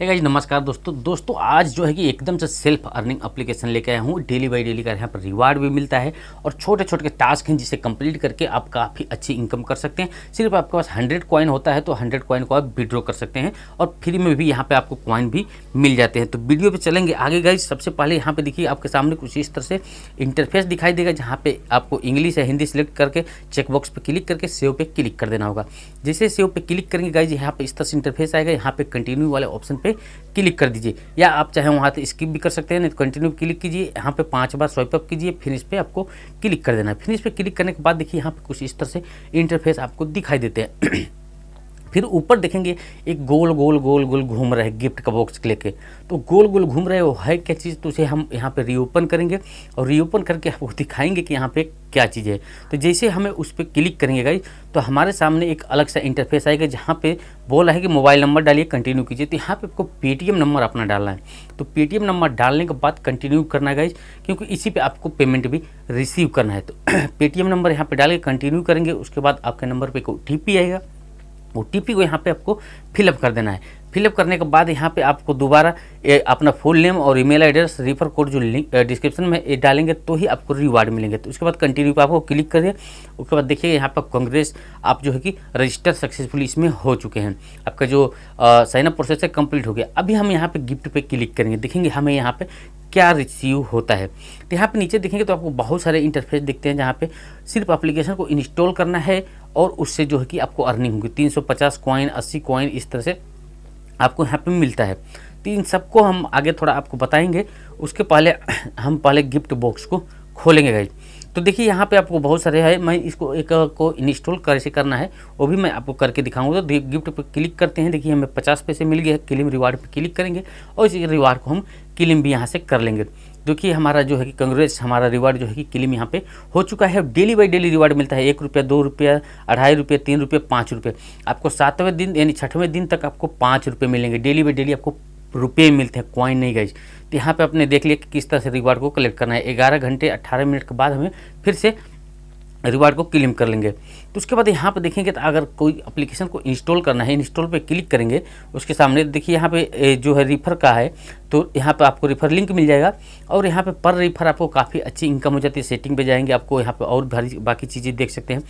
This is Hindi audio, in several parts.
हेगा जी नमस्कार दोस्तों दोस्तों आज जो है कि एकदम से सेल्फ अर्निंग एप्लीकेशन लेके आया हूँ डेली बाई डेली का यहाँ पर रिवार्ड भी मिलता है और छोटे छोटे टास्क हैं जिसे कंप्लीट करके आप काफ़ी अच्छी इनकम कर सकते हैं सिर्फ आपके पास हंड्रेड कॉइन होता है तो हंड्रेड कॉइन को आप विड्रॉ कर सकते हैं और फ्री में भी यहाँ पर आपको कॉइन भी मिल जाते हैं तो वीडियो पर चलेंगे आगे गई सबसे पहले यहाँ पर देखिए आपके सामने कुछ इस तरह से इंटरफेस दिखाई देगा जहाँ पर आपको इंग्लिश या हिंदी सेलेक्ट करके चेकबॉक्स पर क्लिक करके सेव पर क्लिक कर देना होगा जैसे सेव पर क्लिक करेंगे गाइज यहाँ पर इस तरह से इंटरफेस आएगा यहाँ पर कंटिन्यू वाले ऑप्शन पर पे क्लिक कर दीजिए या आप चाहे वहाँ से स्किप भी कर सकते हैं नहीं तो कंटिन्यू क्लिक कीजिए यहाँ पे पांच बार स्वाइप अप कीजिए फिर इस पर आपको क्लिक कर देना है फिर इस पर क्लिक करने के बाद देखिए यहाँ पे कुछ इस तरह से इंटरफेस आपको दिखाई देते हैं फिर ऊपर देखेंगे एक गोल गोल गोल गोल घूम रहा है गिफ्ट का बॉक्स लेके तो गोल गोल घूम रहे वो है क्या चीज़ तो उसे हम यहाँ पे रीओपन करेंगे और रीओपन करके आपको दिखाएंगे कि यहाँ पे क्या चीज़ है तो जैसे हमें उस पर क्लिक करेंगे गाइज तो हमारे सामने एक अलग सा इंटरफेस आएगा जहाँ पे बोला है कि मोबाइल नंबर डालिए कंटिन्यू कीजिए तो यहाँ पर आपको पेटीएम नंबर अपना डालना है तो पेटीएम नंबर डालने के बाद कंटिन्यू करना है गाइज क्योंकि इसी पर आपको पेमेंट भी रिसीव करना है तो पेटीएम नंबर यहाँ पर डाल के कंटिन्यू करेंगे उसके बाद आपके नंबर पर एक ओ आएगा ओ को यहाँ पे आपको फिलअप कर देना है फिलअप करने के बाद यहाँ पे आपको दोबारा अपना फुल नेम और ईमेल एड्रेस रिफर कोड जो लिंक डिस्क्रिप्शन में डालेंगे तो ही आपको रिवार्ड मिलेंगे तो उसके बाद कंटिन्यू पर आपको क्लिक करिए उसके बाद देखिए यहाँ पर कांग्रेस आप जो है कि रजिस्टर सक्सेसफुली इसमें हो चुके हैं आपका जो साइनअप प्रोसेस है कम्प्लीट हो गया अभी हम यहाँ पर गिफ्ट पे क्लिक करेंगे देखेंगे हमें यहाँ पर क्या रिसीव होता है तो यहाँ पर नीचे देखेंगे तो आपको बहुत सारे इंटरफेस दिखते हैं जहाँ पर सिर्फ अप्लीकेशन को इंस्टॉल करना है और उससे जो है कि आपको अर्निंग होगी तीन सौ पचास कॉइन अस्सी क्वाइन इस तरह से आपको यहाँ पे मिलता है तो इन सबको हम आगे थोड़ा आपको बताएंगे उसके पहले हम पहले गिफ्ट बॉक्स को खोलेंगे गाइज तो देखिए यहाँ पे आपको बहुत सारे है मैं इसको एक को इंस्टॉल कैसे करना है वो भी मैं आपको करके दिखाऊंगा तो गिफ्ट पर क्लिक करते हैं देखिए हमें पचास पैसे मिल गया है किलिम रिवार्ड पर क्लिक करेंगे और इस रिवार्ड को हम क्लेम भी यहाँ से कर लेंगे क्योंकि हमारा जो है कि कांग्रेस हमारा रिवार्ड जो है कि क्लेम यहाँ पे हो चुका है डेली बाई डेली रिवार्ड मिलता है एक रुपया दो रुपया अढ़ाई रुपये तीन रुपये पाँच रुपये आपको सातवें दिन यानी छठवें दिन तक आपको पाँच रुपये मिलेंगे डेली बाई डेली आपको रुपये मिलते हैं कॉइन नहीं गई तो यहाँ पर आपने देख लिया कि किस तरह से रिवार्ड को कलेक्ट करना है ग्यारह घंटे अट्ठारह मिनट के बाद हमें फिर से रिवार्ड को क्लेम कर लेंगे तो उसके बाद यहाँ पर देखेंगे तो अगर कोई अप्लीकेशन को इंस्टॉल करना है इंस्टॉल पर क्लिक करेंगे उसके सामने देखिए यहाँ पे जो है रिफ़र का है तो यहाँ पे आपको रिफ़र लिंक मिल जाएगा और यहाँ पे पर रिफ़र आपको काफ़ी अच्छी इनकम हो जाती है सेटिंग पे जाएंगे आपको यहाँ पे और भारी बाकी चीज़ें देख सकते हैं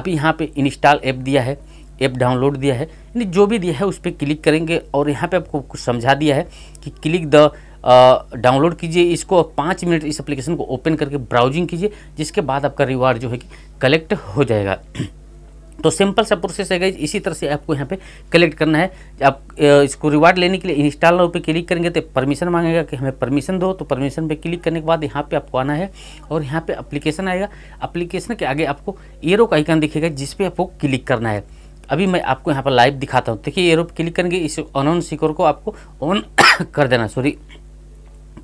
अभी यहाँ पर इंस्टॉल ऐप दिया है ऐप डाउनलोड दिया है यानी जो भी दिया है उस पर क्लिक करेंगे और यहाँ पर आपको कुछ समझा दिया है कि क्लिक द डाउनलोड कीजिए इसको पाँच मिनट इस एप्लीकेशन को ओपन करके ब्राउजिंग कीजिए जिसके बाद आपका रिवार्ड जो है कि कलेक्ट हो जाएगा तो सिंपल सा प्रोसेस है गई इसी तरह से आपको यहाँ पे कलेक्ट करना है आप इसको रिवार्ड लेने के लिए इंस्टॉल पे क्लिक करेंगे तो परमिशन मांगेगा कि हमें परमिशन दो तो परमिशन पे क्लिक करने के बाद यहाँ पे आपको आना है और यहाँ पे एप्लीकेशन आएगा एप्लीकेशन के आगे आपको एरो का आइकन दिखेगा जिस पर आपको क्लिक करना है अभी मैं आपको यहाँ पर लाइव दिखाता हूँ देखिए एरो पर क्लिक करेंगे इस ऑन ऑन सिक्योर को आपको ऑन कर देना सॉरी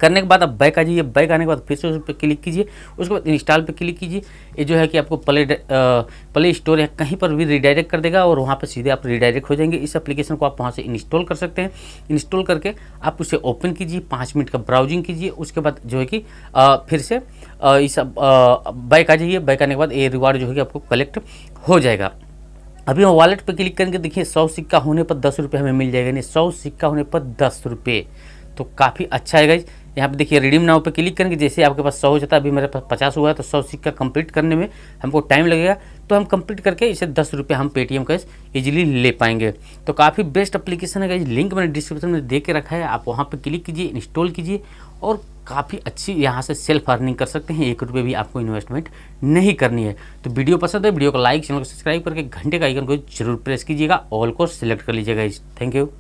करने के बाद आप बैक आ जाइए बैक आने के बाद फिर से उस पर क्लिक कीजिए उसके बाद इंस्टॉल पे क्लिक कीजिए ये जो है कि आपको प्ले प्ले स्टोर या कहीं पर भी रिडायरेक्ट कर देगा और वहाँ पर सीधे आप रिडायरेक्ट हो जाएंगे इस एप्लीकेशन को आप वहाँ से इंस्टॉल कर सकते हैं इंस्टॉल करके आप उसे ओपन कीजिए पाँच मिनट का ब्राउजिंग कीजिए उसके बाद जो है कि फिर से इस बैक आ जाइए बैक आने के बाद ये रिवार्ड जो है कि आपको कलेक्ट हो जाएगा अभी हम वॉलेट पर क्लिक करेंगे देखिए सौ सिक्का होने पर दस रुपये हमें मिल जाएगा यानी सौ सिक्का होने पर दस रुपये तो काफ़ी अच्छा है गाइज यहाँ पे देखिए रिडीम नाव पे क्लिक करेंगे जैसे आपके पास सौ हो जाता है अभी मेरे पास पचास हुआ है तो सौ सिक्का कंप्लीट करने में हमको टाइम लगेगा तो हम कंप्लीट करके इसे दस रुपये हम पेटीएम कैश इजीली ले पाएंगे तो काफ़ी बेस्ट अप्लीकेशन है इस लिंक मैंने डिस्क्रिप्शन में दे के रखा है आप वहाँ पर क्लिक कीजिए इंस्टॉल कीजिए और काफ़ी अच्छी यहाँ से सेल्फ अर्निंग कर सकते हैं एक रुपये भी आपको इन्वेस्टमेंट नहीं करनी है तो वीडियो पसंद है वीडियो को लाइक चैनल को सब्सक्राइब करके घंटे का आइकन को जरूर प्रेस कीजिएगा ऑल को सिलेक्ट कर लीजिएगा थैंक यू